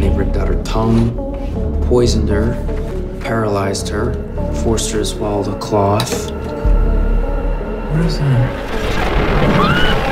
Then they ripped out her tongue, poisoned her, paralyzed her, forced her to swallow the cloth. What is that?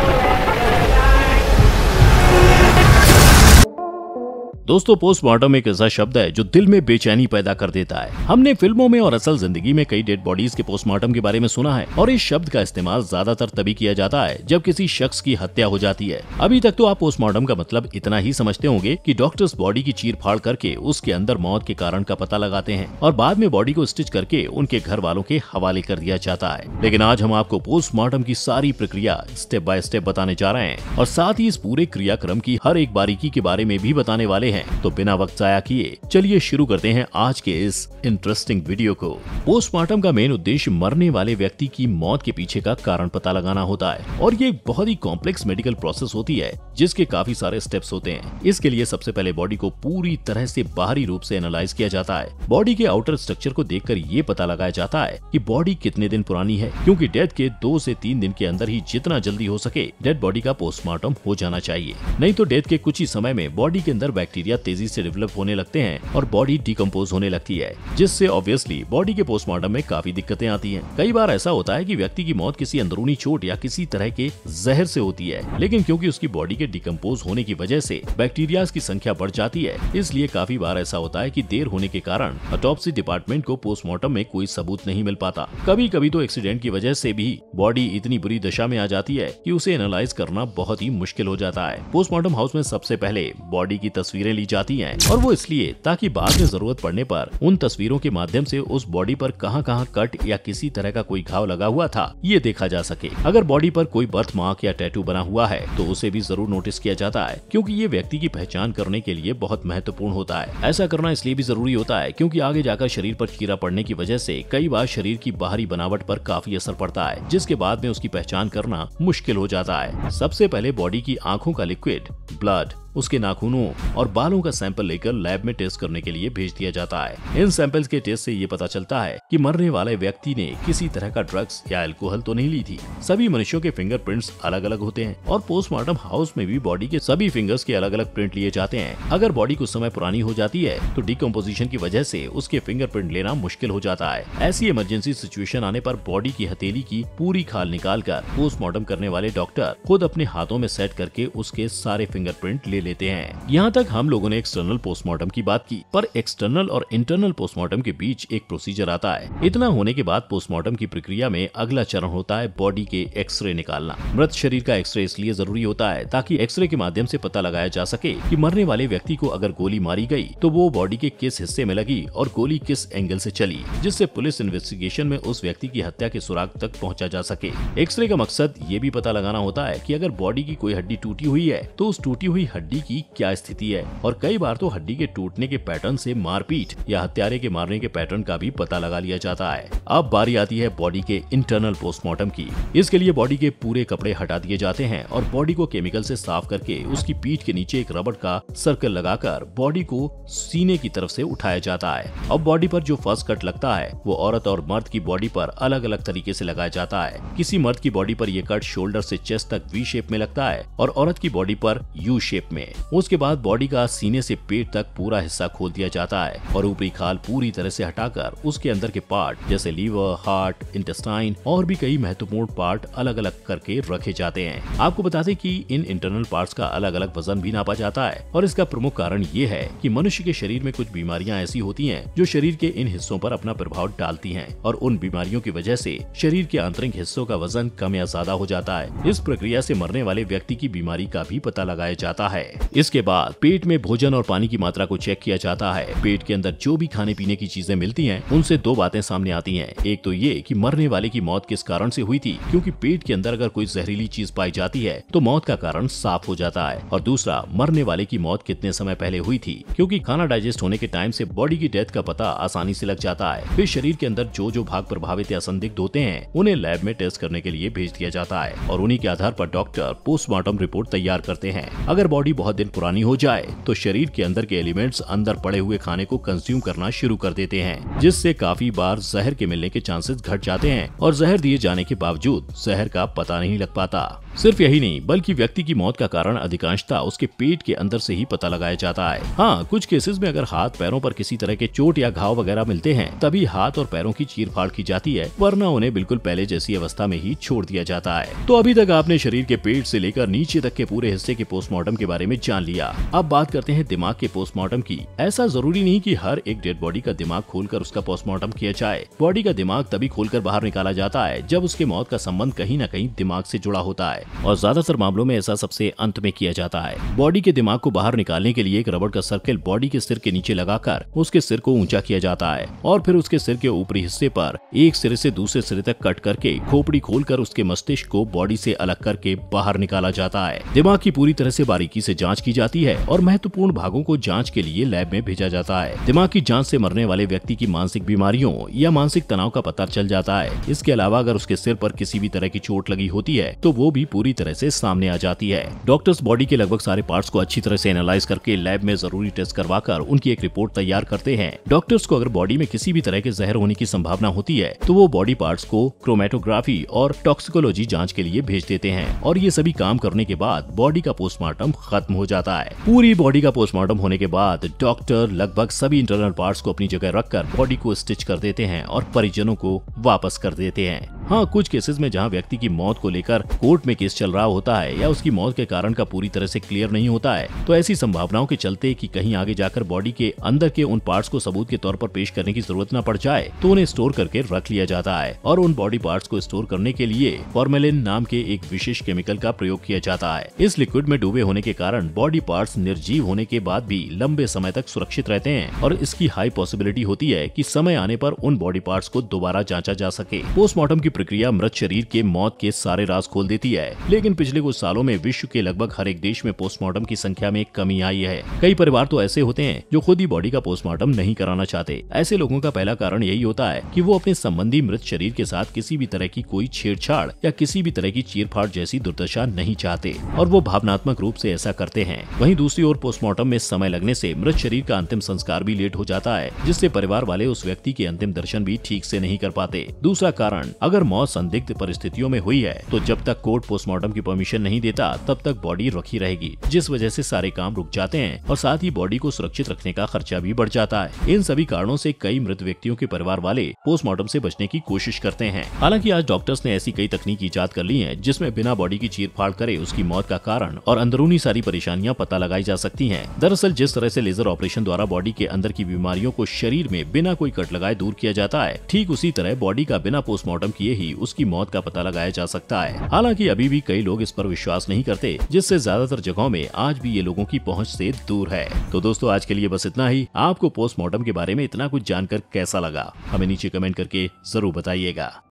दोस्तों postmortem एक ऐसा शब्द है जो दिल में बेचैनी पैदा कर देता है हमने फिल्मों में और असल जिंदगी में कई डेड बॉडीज के पोस्टमार्टम के बारे में सुना है और इस शब्द का इस्तेमाल ज्यादातर तभी किया जाता है जब किसी शख्स की हत्या हो जाती है अभी तक तो आप पोस्टमार्टम का मतलब इतना ही समझते होंगे की डॉक्टर्स बॉडी की चीर फाड़ करके उसके अंदर मौत के कारण का पता लगाते हैं और बाद में बॉडी को स्टिच करके उनके घर वालों के हवाले कर दिया जाता है लेकिन आज हम आपको पोस्टमार्टम की सारी प्रक्रिया स्टेप बाय स्टेप बताने जा रहे हैं और साथ ही इस पूरे क्रियाक्रम की हर एक बारीकी के बारे में भी बताने वाले हैं तो बिना वक्त जाया किए चलिए शुरू करते हैं आज के इस इंटरेस्टिंग वीडियो को पोस्टमार्टम का मेन उद्देश्य मरने वाले व्यक्ति की मौत के पीछे का कारण पता लगाना होता है और ये बहुत ही कॉम्प्लेक्स मेडिकल प्रोसेस होती है जिसके काफी सारे स्टेप्स होते हैं इसके लिए सबसे पहले बॉडी को पूरी तरह से बाहरी रूप से एनालाइज किया जाता है बॉडी के आउटर स्ट्रक्चर को देखकर ये पता लगाया जाता है कि बॉडी कितने दिन पुरानी है क्योंकि डेथ के दो से तीन दिन के अंदर ही जितना जल्दी हो सके डेड बॉडी का पोस्टमार्टम हो जाना चाहिए नहीं तो डेथ के कुछ ही समय में बॉडी के अंदर बैक्टीरिया बैक्टीरिया तेजी से डेवलप होने लगते हैं और बॉडी डिकम्पोज होने लगती है जिससे ऑब्वियसली बॉडी के पोस्टमार्टम में काफी दिक्कतें आती है कई बार ऐसा होता है की व्यक्ति की मौत किसी अंदरूनी चोट या किसी तरह के जहर से होती है लेकिन क्योंकि उसकी बॉडी के डिकम्पोज होने की वजह से बैक्टीरिया की संख्या बढ़ जाती है इसलिए काफी बार ऐसा होता है की देर होने के कारण अटोपसी डिपार्टमेंट को पोस्टमार्टम में कोई सबूत नहीं मिल पाता कभी कभी तो एक्सीडेंट की वजह ऐसी भी बॉडी इतनी बुरी दशा में आ जाती है की उसे एनालाइज करना बहुत ही मुश्किल हो जाता है पोस्टमार्टम हाउस में सबसे पहले बॉडी की तस्वीरें ली जाती हैं और वो इसलिए ताकि बाद में जरूरत पड़ने पर उन तस्वीरों के माध्यम से उस बॉडी पर कहां कहां कट या किसी तरह का कोई घाव लगा हुआ था ये देखा जा सके अगर बॉडी पर कोई बर्थ मार्क या टैटू बना हुआ है तो उसे भी जरूर नोटिस किया जाता है क्योंकि ये व्यक्ति की पहचान करने के लिए बहुत महत्वपूर्ण होता है ऐसा करना इसलिए भी जरूरी होता है क्योंकि आगे जाकर शरीर पर कीड़ा पड़ने की वजह से कई बार शरीर की बाहरी बनावट पर काफी असर पड़ता है जिसके बाद में उसकी पहचान करना मुश्किल हो जाता है सबसे पहले बॉडी की आंखों का लिक्विड ब्लड उसके नाखूनों और बालों का सैंपल लेकर लैब में टेस्ट करने के लिए भेज दिया जाता है इन सैंपल्स के टेस्ट से ये पता चलता है कि मरने वाले व्यक्ति ने किसी तरह का ड्रग्स या एल्कोहल तो नहीं ली थी सभी मनुष्यों के फिंगरप्रिंट्स अलग अलग होते हैं और पोस्टमार्टम हाउस में भी बॉडी के सभी फिंगर्स के अलग अलग प्रिंट लिए जाते हैं अगर बॉडी कुछ समय पुरानी हो जाती है तो डिकम्पोजिशन की वजह ऐसी उसके फिंगर लेना मुश्किल हो जाता है ऐसी इमरजेंसी सिचुएशन आने आरोप बॉडी की हथेली की पूरी खाल निकाल कर पोस्टमार्टम करने वाले डॉक्टर खुद अपने हाथों में सेट करके उसके सारे फिंगर ले लेते हैं यहाँ तक हम लोगों ने एक्सटर्नल पोस्टमार्टम की बात की पर एक्सटर्नल और इंटरनल पोस्टमार्टम के बीच एक प्रोसीजर आता है इतना होने के बाद पोस्टमार्टम की प्रक्रिया में अगला चरण होता है बॉडी के एक्सरे निकालना मृत शरीर का एक्सरे इसलिए जरूरी होता है ताकि एक्सरे के माध्यम ऐसी पता लगाया जा सके की मरने वाले व्यक्ति को अगर गोली मारी गयी तो वो बॉडी के किस हिस्से में लगी और गोली किस एंगल ऐसी चली जिससे पुलिस इन्वेस्टिगेशन में उस व्यक्ति की हत्या के सुराग तक पहुँचा जा सके एक्सरे का मकसद ये भी पता लगाना होता है की अगर बॉडी की कोई हड्डी टूटी हुई है तो उस टूटी हुई हड्डी हड्डी की क्या स्थिति है और कई बार तो हड्डी के टूटने के पैटर्न से मारपीट या हत्यारे के मारने के पैटर्न का भी पता लगा लिया जाता है अब बारी आती है बॉडी के इंटरनल पोस्टमार्टम की इसके लिए बॉडी के पूरे कपड़े हटा दिए जाते हैं और बॉडी को केमिकल ऐसी साफ करके उसकी पीठ के नीचे एक रबड़ का सर्कल लगाकर बॉडी को सीने की तरफ ऐसी उठाया जाता है अब बॉडी आरोप जो फर्स्ट कट लगता है वो औरत और मर्द की बॉडी आरोप अलग अलग तरीके ऐसी लगाया जाता है किसी मर्द की बॉडी आरोप ये कट शोल्डर ऐसी चेस्ट तक वी शेप में लगता है और औरत की बॉडी पर यू शेप में में उसके बाद बॉडी का सीने से पेट तक पूरा हिस्सा खोल दिया जाता है और ऊपरी खाल पूरी तरह से हटाकर उसके अंदर के पार्ट जैसे लीवर हार्ट इंटेस्टाइन और भी कई महत्वपूर्ण पार्ट अलग अलग करके रखे जाते हैं आपको बता दें की इन इंटरनल पार्ट का अलग अलग वजन भी नापा जाता है और इसका प्रमुख कारण ये है की मनुष्य के शरीर में कुछ बीमारियाँ ऐसी होती है जो शरीर के इन हिस्सों आरोप अपना प्रभाव डालती है और उन बीमारियों की वजह ऐसी शरीर के आंतरिक हिस्सों का वजन कम या ज्यादा हो जाता है इस प्रक्रिया से मरने वाले व्यक्ति की बीमारी का भी पता लगाया जाता है इसके बाद पेट में भोजन और पानी की मात्रा को चेक किया जाता है पेट के अंदर जो भी खाने पीने की चीजें मिलती हैं उनसे दो बातें सामने आती हैं एक तो ये कि मरने वाले की मौत किस कारण से हुई थी क्योंकि पेट के अंदर अगर कोई जहरीली चीज पाई जाती है तो मौत का कारण साफ हो जाता है और दूसरा मरने वाले की मौत कितने समय पहले हुई थी क्यूँकी खाना डाइजेस्ट होने के टाइम ऐसी बॉडी की डेथ का पता आसानी ऐसी लग जाता है फिर शरीर के अंदर जो जो भाग प्रभावित या संदिग्ध होते हैं उन्हें लैब में टेस्ट करने के लिए भेज दिया जाता है और उन्हीं के आधार आरोप डॉक्टर पोस्टमार्टम रिपोर्ट तैयार करते हैं अगर बॉडी बहुत दिन पुरानी हो जाए तो शरीर के अंदर के एलिमेंट्स अंदर पड़े हुए खाने को कंज्यूम करना शुरू कर देते हैं जिससे काफी बार जहर के मिलने के चांसेस घट जाते हैं और जहर दिए जाने के बावजूद जहर का पता नहीं लग पाता सिर्फ यही नहीं बल्कि व्यक्ति की मौत का कारण अधिकांशता उसके पेट के अंदर से ही पता लगाया जाता है हाँ कुछ केसेस में अगर हाथ पैरों पर किसी तरह के चोट या घाव वगैरह मिलते हैं तभी हाथ और पैरों की चीर फाड़ की जाती है वरना उन्हें बिल्कुल पहले जैसी अवस्था में ही छोड़ दिया जाता है तो अभी तक आपने शरीर के पेट ऐसी लेकर नीचे तक के पूरे हिस्से के पोस्टमार्टम के बारे में जान लिया अब बात करते हैं दिमाग के पोस्टमार्टम की ऐसा जरूरी नहीं की हर एक डेड बॉडी का दिमाग खोल उसका पोस्टमार्टम किया जाए बॉडी का दिमाग तभी खोल बाहर निकाला जाता है जब उसके मौत का संबंध कहीं न कहीं दिमाग ऐसी जुड़ा होता है है और ज्यादातर मामलों में ऐसा सबसे अंत में किया जाता है बॉडी के दिमाग को बाहर निकालने के लिए एक रबड़ का सर्किल बॉडी के सिर के नीचे लगाकर उसके सिर को ऊंचा किया जाता है और फिर उसके सिर के ऊपरी हिस्से पर एक सिरे से दूसरे सिरे तक कट करके खोपड़ी खोलकर उसके मस्तिष्क को बॉडी से अलग करके बाहर निकाला जाता है दिमाग की पूरी तरह से बारीकी से जांच की जाती है और महत्वपूर्ण भागों को जांच के लिए लैब में भेजा जाता है दिमाग की जाँच ऐसी मरने वाले व्यक्ति की मानसिक बीमारियों या मानसिक तनाव का पता चल जाता है इसके अलावा अगर उसके सिर पर किसी भी तरह की चोट लगी होती है तो वो भी पूरी तरह से सामने आ जाती है डॉक्टर्स बॉडी के लगभग सारे पार्ट्स को अच्छी तरह से एनालाइज करके लैब में जरूरी टेस्ट करवाकर उनकी एक रिपोर्ट तैयार करते हैं डॉक्टर्स को अगर बॉडी में किसी भी तरह के जहर होने की संभावना होती है तो वो बॉडी पार्ट को क्रोमेटोग्राफी और टॉक्सिकोलॉजी जाँच के लिए भेज देते हैं और ये सभी काम करने के बाद बॉडी का पोस्टमार्टम खत्म हो जाता है पूरी बॉडी का पोस्टमार्टम होने के बाद डॉक्टर लगभग सभी इंटरनल पार्ट्स को अपनी जगह रखकर बॉडी को स्टिच कर देते हैं और परिजनों को वापस कर देते हैं हाँ कुछ केसेस में जहाँ व्यक्ति की मौत को लेकर कोर्ट में केस चल रहा होता है या उसकी मौत के कारण का पूरी तरह से क्लियर नहीं होता है तो ऐसी संभावनाओं के चलते कि कहीं आगे जाकर बॉडी के अंदर के उन पार्ट्स को सबूत के तौर पर पेश करने की जरूरत न पड़ जाए तो उन्हें स्टोर करके रख लिया जाता है और उन बॉडी पार्ट्स को स्टोर करने के लिए फॉर्मेलिन नाम के एक विशेष केमिकल का प्रयोग किया जाता है इस लिक्विड में डूबे होने के कारण बॉडी पार्ट निर्जीव होने के बाद भी लंबे समय तक सुरक्षित रहते हैं और इसकी हाई पॉसिबिलिटी होती है की समय आने आरोप उन बॉडी पार्ट को दोबारा जांचा जा सके पोस्टमार्टम की प्रक्रिया मृत शरीर के मौत के सारे राज खोल देती है लेकिन पिछले कुछ सालों में विश्व के लगभग हर एक देश में पोस्टमार्टम की संख्या में कमी आई है कई परिवार तो ऐसे होते हैं जो खुद ही बॉडी का पोस्टमार्टम नहीं कराना चाहते ऐसे लोगों का पहला कारण यही होता है की वो अपने संबंधी मृत शरीर के साथ किसी भी तरह की कोई छेड़छाड़ या किसी भी तरह की चीरफाड़ जैसी दुर्दशा नहीं चाहते और वो भावनात्मक रूप से ऐसा करते हैं वहीं दूसरी ओर पोस्टमार्टम में समय लगने से मृत शरीर का अंतिम संस्कार भी लेट हो जाता है जिससे परिवार वाले उस व्यक्ति के अंतिम दर्शन भी ठीक से नहीं कर पाते दूसरा कारण अगर मौत संदिग्ध परिस्थितियों में हुई है तो जब तक कोर्ट पोस्ट पोस्टमार्टम की परमिशन नहीं देता तब तक बॉडी रखी रहेगी जिस वजह से सारे काम रुक जाते हैं और साथ ही बॉडी को सुरक्षित रखने का खर्चा भी बढ़ जाता है इन सभी कारणों से कई मृत व्यक्तियों के परिवार वाले पोस्टमार्टम से बचने की कोशिश करते हैं हालांकि आज डॉक्टर्स ने ऐसी कई तकनीक ईजाद कर ली है जिसमे बिना बॉडी की फाड़ करे उसकी मौत का कारण और अंदरूनी सारी परेशानियाँ पता लगाई जा सकती है दरअसल जिस तरह ऐसी लेजर ऑपरेशन द्वारा बॉडी के अंदर की बीमारियों को शरीर में बिना कोई कट लगाए दूर किया जाता है ठीक उसी तरह बॉडी का बिना पोस्टमार्टम किए ही उसकी मौत का पता लगाया जा सकता है हालांकि अभी अभी भी कई लोग इस पर विश्वास नहीं करते जिससे ज्यादातर जगहों में आज भी ये लोगों की पहुँच ऐसी दूर है तो दोस्तों आज के लिए बस इतना ही आपको पोस्टमार्टम के बारे में इतना कुछ जानकर कैसा लगा हमें नीचे कमेंट करके जरूर बताइएगा